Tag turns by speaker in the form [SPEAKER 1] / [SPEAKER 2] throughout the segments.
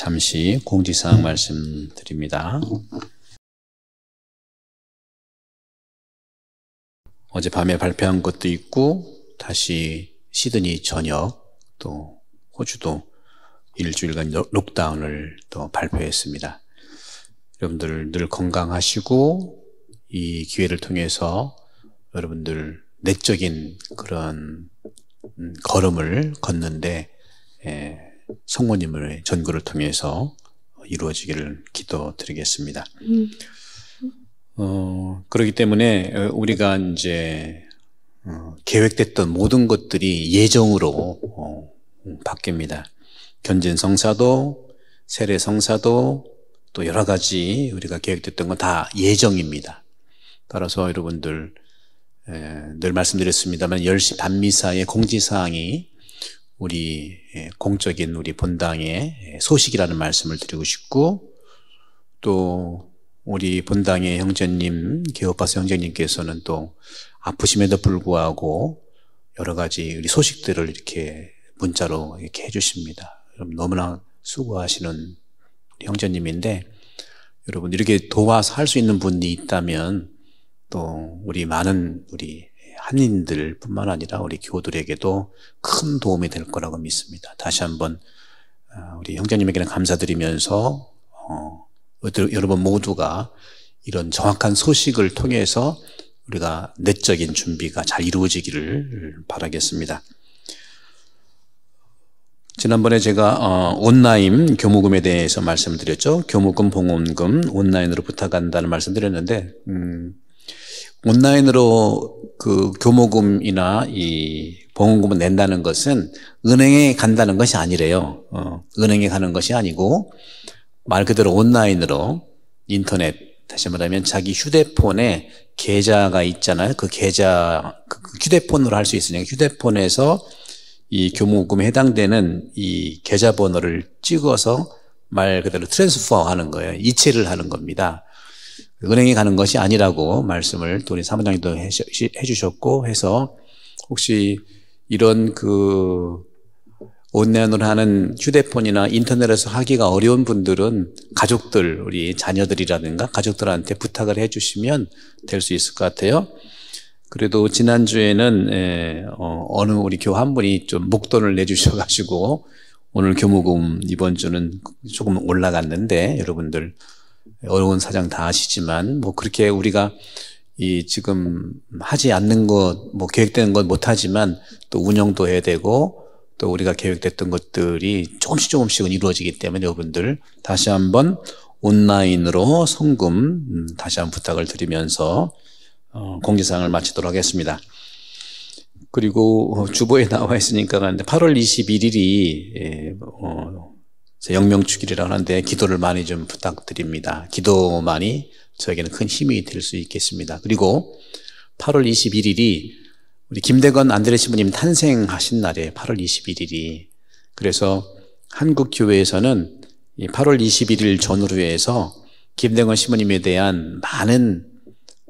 [SPEAKER 1] 잠시 공지사항 음. 말씀드립니다. 어젯밤에 발표한 것도 있고 다시 시드니 저녁 또 호주도 일주일간 록다운을 또 발표했습니다. 여러분들 늘 건강하시고 이 기회를 통해서 여러분들 내적인 그런 음, 걸음을 걷는데 예, 성모님의 전구를 통해서 이루어지기를 기도드리겠습니다. 음. 어, 그렇기 때문에 어, 우리가 이제 어, 계획됐던 모든 것들이 예정으로 어, 음, 바뀝니다. 견진 성사도 세례 성사도 또 여러 가지 우리가 계획됐던 건 다 예정입니다. 따라서 여러분들 에, 늘 말씀드렸습니다만 10시 반미사의 공지사항이 우리 예, 공적인 우리 본당의 예, 소식이라는 말씀을 드리고 싶고 또 우리 본당의 형제님 개업바스 형제님께서는 또 아프심에도 불구하고 여러 가지 우리 소식들을 이렇게 문자로 이렇게 해주십니다. 너무나 수고하시는 형제님인데 여러분 이렇게 도와서 할 수 있는 분이 있다면 또 우리 많은 우리 한인들뿐만 아니라 우리 교우들에게도 큰 도움이 될 거라고 믿습니다. 다시 한번 어, 우리 형제님에게는 감사드리면서 어, 여러분 모두가 이런 정확한 소식을 통해서 우리가 내적인 준비가 잘 이루어지기를 바라겠습니다. 지난번에 제가 어, 온라인 교무금에 대해서 말씀드렸죠. 교무금, 봉헌금 온라인으로 부탁한다는 말씀드렸는데 음, 온라인으로 그 교모금이나 이 보험금을 낸다는 것은 은행에 간다는 것이 아니래요. 어, 은행에 가는 것이 아니고 말 그대로 온라인으로 인터넷 다시 말하면 자기 휴대폰에 계좌가 있잖아요. 그 계좌 그, 그 휴대폰으로 할 수 있으니까 휴대폰에서 이 교모금에 해당되는 이 계좌번호를 찍어서 말 그대로 트랜스퍼하는 거예요. 이체를 하는 겁니다. 은행에 가는 것이 아니라고 말씀을 돈이 사무장님도 해주셨고 해서 혹시 이런 그 온라인으로 하는 휴대폰이나 인터넷에서 하기가 어려운 분들은 가족들, 우리 자녀들이라든가 가족들한테 부탁을 해주시면 될 수 있을 것 같아요. 그래도 지난주에는 에, 어, 느 우리 교우 한 분이 좀 목돈을 내주셔가지고 오늘 교무금 이번 주는 조금 올라갔는데 여러분들 어려운 사정 다 아시지만 뭐 그렇게 우리가 이 지금 하지 않는 것, 뭐 계획되는 건 못하지만 또 운영도 해야 되고 또 우리가 계획됐던 것들이 조금씩 조금씩은 이루어지기 때문에 여러분들 다시 한번 온라인으로 송금 음, 다시 한번 부탁을 드리면서 어, 공지사항을 마치도록 하겠습니다. 그리고 어, 주보에 나와 있으니까 8월 21일이 영명축일이라 하는데 기도를 많이 좀 부탁드립니다. 기도만이 저에게는 큰 힘이 될 수 있겠습니다. 그리고 8월 21일이 우리 김대건 안드레 신부님 탄생하신 날에 8월 21일이 그래서 한국 교회에서는 8월 21일 전후로 해서 김대건 신부님에 대한 많은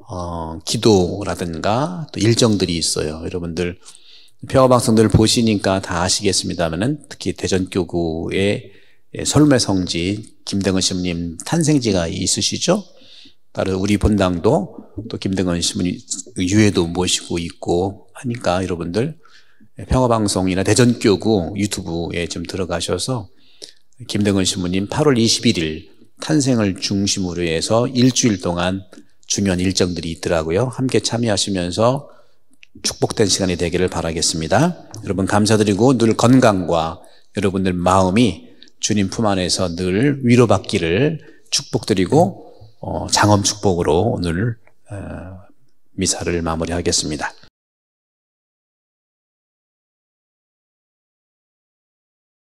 [SPEAKER 1] 어, 기도라든가 또 일정들이 있어요. 여러분들 평화방송들 보시니까 다 아시겠습니다만은 특히 대전교구의 예, 설매 성지 김등은 신부님 탄생지가 있으시죠? 따른 우리 본당도 또 김등은 신부님 유해도 모시고 있고 하니까 여러분들 예, 평화방송이나 대전교구 유튜브에 좀 들어가셔서 김등은 신부님 8월 21일 탄생을 중심으로 해서 일주일 동안 중요한 일정들이 있더라고요. 함께 참여하시면서 축복된 시간이 되기를 바라겠습니다. 여러분 감사드리고 늘 건강과 여러분들 마음이 주님 품 안에서 늘 위로받기를 축복드리고 어, 장엄 축복으로 오늘 어, 미사를 마무리하겠습니다.